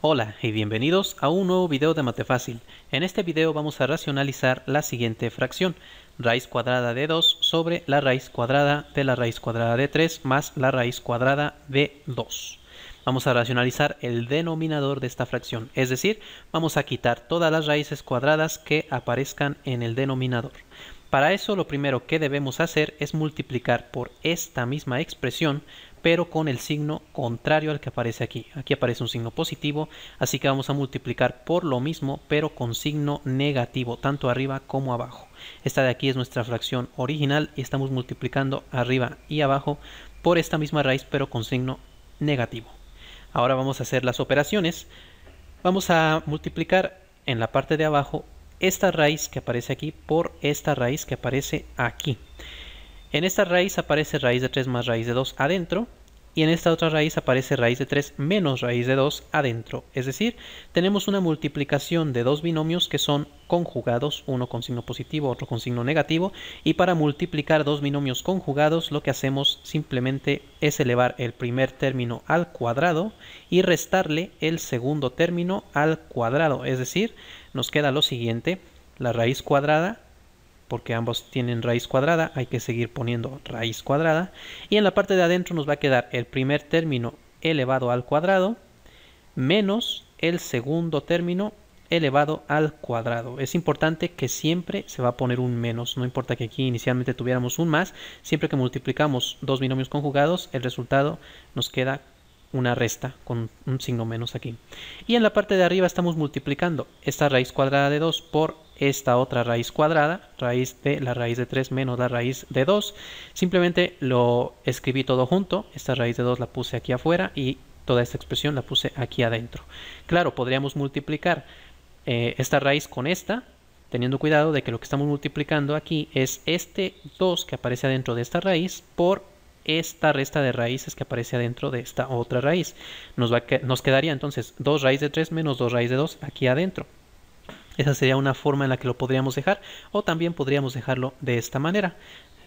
Hola y bienvenidos a un nuevo video de Mate Fácil. En este video vamos a racionalizar la siguiente fracción, raíz cuadrada de 2 sobre la raíz cuadrada de la raíz cuadrada de 3 más la raíz cuadrada de 2. Vamos a racionalizar el denominador de esta fracción, es decir, vamos a quitar todas las raíces cuadradas que aparezcan en el denominador. Para eso lo primero que debemos hacer es multiplicar por esta misma expresión pero con el signo contrario al que aparece aquí. Aquí aparece un signo positivo, así que vamos a multiplicar por lo mismo, pero con signo negativo, tanto arriba como abajo. Esta de aquí es nuestra fracción original y estamos multiplicando arriba y abajo por esta misma raíz, pero con signo negativo. Ahora vamos a hacer las operaciones. Vamos a multiplicar en la parte de abajo esta raíz que aparece aquí por esta raíz que aparece aquí. En esta raíz aparece raíz de 3 más raíz de 2 adentro y en esta otra raíz aparece raíz de 3 menos raíz de 2 adentro. Es decir, tenemos una multiplicación de dos binomios que son conjugados, uno con signo positivo, otro con signo negativo, y para multiplicar dos binomios conjugados lo que hacemos simplemente es elevar el primer término al cuadrado y restarle el segundo término al cuadrado. Es decir, nos queda lo siguiente, la raíz cuadrada porque ambos tienen raíz cuadrada, hay que seguir poniendo raíz cuadrada. Y en la parte de adentro nos va a quedar el primer término elevado al cuadrado menos el segundo término elevado al cuadrado. Es importante que siempre se va a poner un menos, no importa que aquí inicialmente tuviéramos un más, siempre que multiplicamos dos binomios conjugados, el resultado nos queda una resta con un signo menos aquí. Y en la parte de arriba estamos multiplicando esta raíz cuadrada de 2 por esta otra raíz cuadrada, raíz de la raíz de 3 menos la raíz de 2. Simplemente lo escribí todo junto, esta raíz de 2 la puse aquí afuera y toda esta expresión la puse aquí adentro. Claro, podríamos multiplicar eh, esta raíz con esta, teniendo cuidado de que lo que estamos multiplicando aquí es este 2 que aparece adentro de esta raíz por esta resta de raíces que aparece adentro de esta otra raíz. Nos, va nos quedaría entonces 2 raíz de 3 menos 2 raíz de 2 aquí adentro. Esa sería una forma en la que lo podríamos dejar o también podríamos dejarlo de esta manera.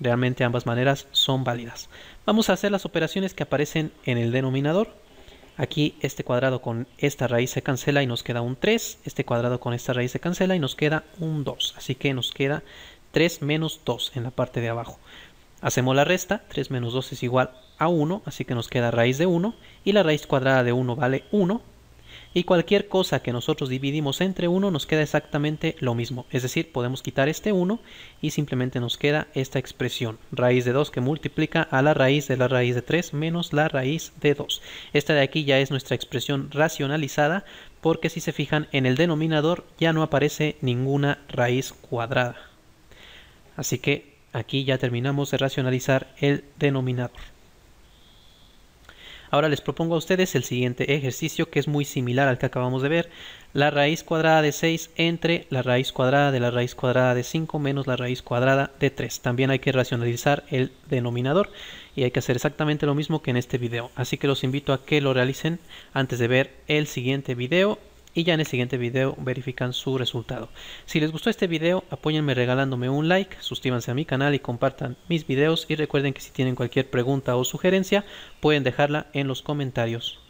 Realmente ambas maneras son válidas. Vamos a hacer las operaciones que aparecen en el denominador. Aquí este cuadrado con esta raíz se cancela y nos queda un 3. Este cuadrado con esta raíz se cancela y nos queda un 2. Así que nos queda 3 menos 2 en la parte de abajo. Hacemos la resta, 3 menos 2 es igual a 1, así que nos queda raíz de 1, y la raíz cuadrada de 1 vale 1, y cualquier cosa que nosotros dividimos entre 1 nos queda exactamente lo mismo. Es decir, podemos quitar este 1 y simplemente nos queda esta expresión, raíz de 2 que multiplica a la raíz de la raíz de 3 menos la raíz de 2. Esta de aquí ya es nuestra expresión racionalizada porque si se fijan en el denominador ya no aparece ninguna raíz cuadrada. Así que aquí ya terminamos de racionalizar el denominador. Ahora les propongo a ustedes el siguiente ejercicio que es muy similar al que acabamos de ver. La raíz cuadrada de 6 entre la raíz cuadrada de la raíz cuadrada de 5 menos la raíz cuadrada de 3. También hay que racionalizar el denominador y hay que hacer exactamente lo mismo que en este video. Así que los invito a que lo realicen antes de ver el siguiente video y ya en el siguiente video verifican su resultado. Si les gustó este video, apóyenme regalándome un like, suscríbanse a mi canal y compartan mis videos y recuerden que si tienen cualquier pregunta o sugerencia pueden dejarla en los comentarios.